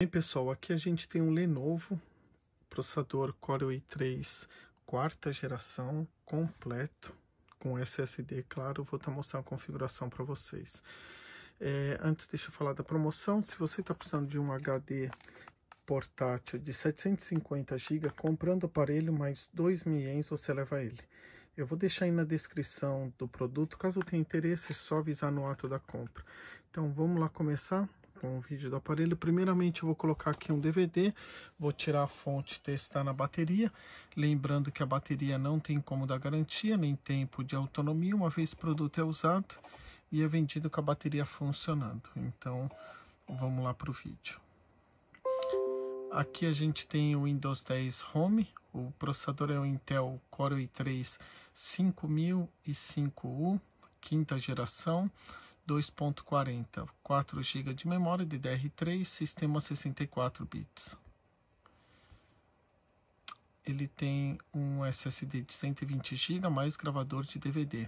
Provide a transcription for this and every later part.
Bem pessoal, aqui a gente tem um Lenovo, processador Core i3 quarta geração, completo, com SSD, claro, vou estar tá mostrando a configuração para vocês. É, antes deixa eu falar da promoção, se você está precisando de um HD portátil de 750 GB, comprando o aparelho mais 2 mil ienes você leva ele. Eu vou deixar aí na descrição do produto, caso tenha interesse é só avisar no ato da compra. Então vamos lá começar, com o vídeo do aparelho. Primeiramente eu vou colocar aqui um DVD, vou tirar a fonte testar na bateria, lembrando que a bateria não tem como dar garantia, nem tempo de autonomia, uma vez o produto é usado e é vendido com a bateria funcionando. Então vamos lá para o vídeo. Aqui a gente tem o Windows 10 Home, o processador é o Intel Core i3 5000 e 5U, quinta geração. 2.40, 4 GB de memória DDR3, sistema 64 bits. Ele tem um SSD de 120 GB mais gravador de DVD.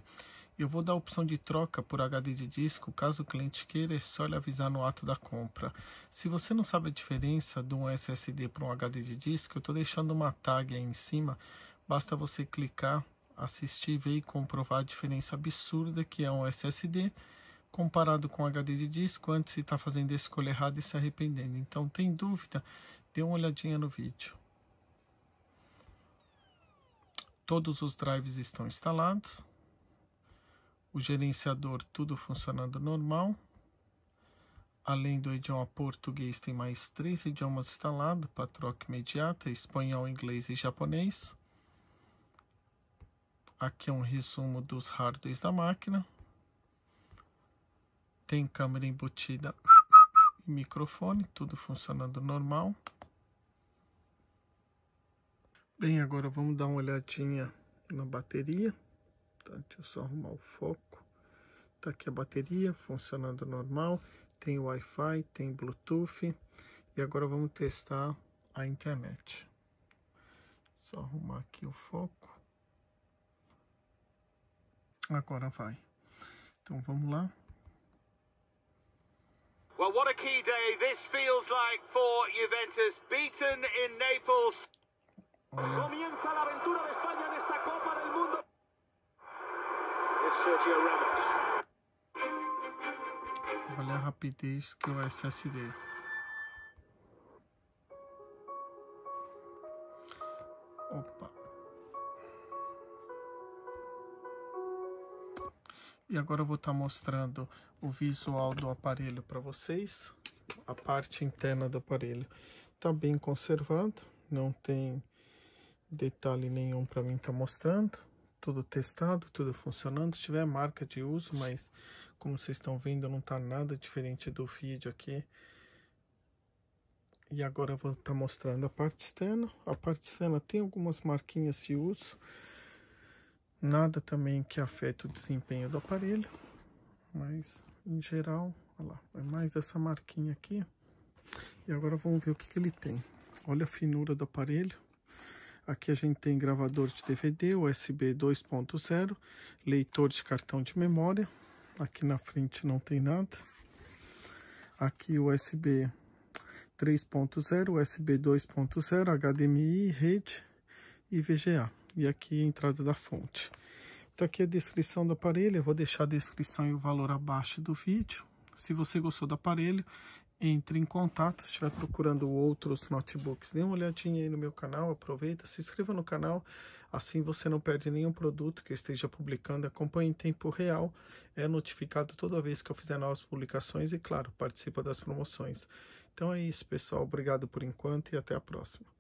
Eu vou dar a opção de troca por HD de disco, caso o cliente queira, é só lhe avisar no ato da compra. Se você não sabe a diferença de um SSD para um HD de disco, eu estou deixando uma tag aí em cima, basta você clicar, assistir, ver e comprovar a diferença absurda que é um SSD comparado com HD de disco, antes se está fazendo a escolha errada e se arrependendo. Então, tem dúvida? Dê uma olhadinha no vídeo. Todos os drives estão instalados. O gerenciador, tudo funcionando normal. Além do idioma português, tem mais três idiomas instalados para troca imediata, espanhol, inglês e japonês. Aqui é um resumo dos hardwares da máquina. Tem câmera embutida e microfone, tudo funcionando normal. Bem, agora vamos dar uma olhadinha na bateria. Tá, deixa eu só arrumar o foco. Tá aqui a bateria, funcionando normal. Tem Wi-Fi, tem Bluetooth. E agora vamos testar a internet. Só arrumar aqui o foco. Agora vai. Então vamos lá. Well, what a key day this feels like for Juventus, beaten in Naples. Comienza la aventura de España en esta Copa del Mundo. It's Sergio Ramos. Olha a rapidez que o SS E agora eu vou estar tá mostrando o visual do aparelho para vocês, a parte interna do aparelho. Está bem conservado, não tem detalhe nenhum para mim estar tá mostrando. Tudo testado, tudo funcionando. Se tiver marca de uso, mas como vocês estão vendo, não está nada diferente do vídeo aqui. E agora eu vou estar tá mostrando a parte externa. A parte externa tem algumas marquinhas de uso. Nada também que afeta o desempenho do aparelho, mas em geral, olha lá, é mais essa marquinha aqui. E agora vamos ver o que, que ele tem. Olha a finura do aparelho. Aqui a gente tem gravador de DVD, USB 2.0, leitor de cartão de memória. Aqui na frente não tem nada. Aqui USB 3.0, USB 2.0, HDMI, rede e VGA e aqui a entrada da fonte. está então, aqui a descrição do aparelho, eu vou deixar a descrição e o valor abaixo do vídeo. Se você gostou do aparelho, entre em contato, se estiver procurando outros notebooks, dê uma olhadinha aí no meu canal, aproveita, se inscreva no canal, assim você não perde nenhum produto que eu esteja publicando, acompanhe em tempo real, é notificado toda vez que eu fizer novas publicações e, claro, participa das promoções. Então é isso, pessoal, obrigado por enquanto e até a próxima.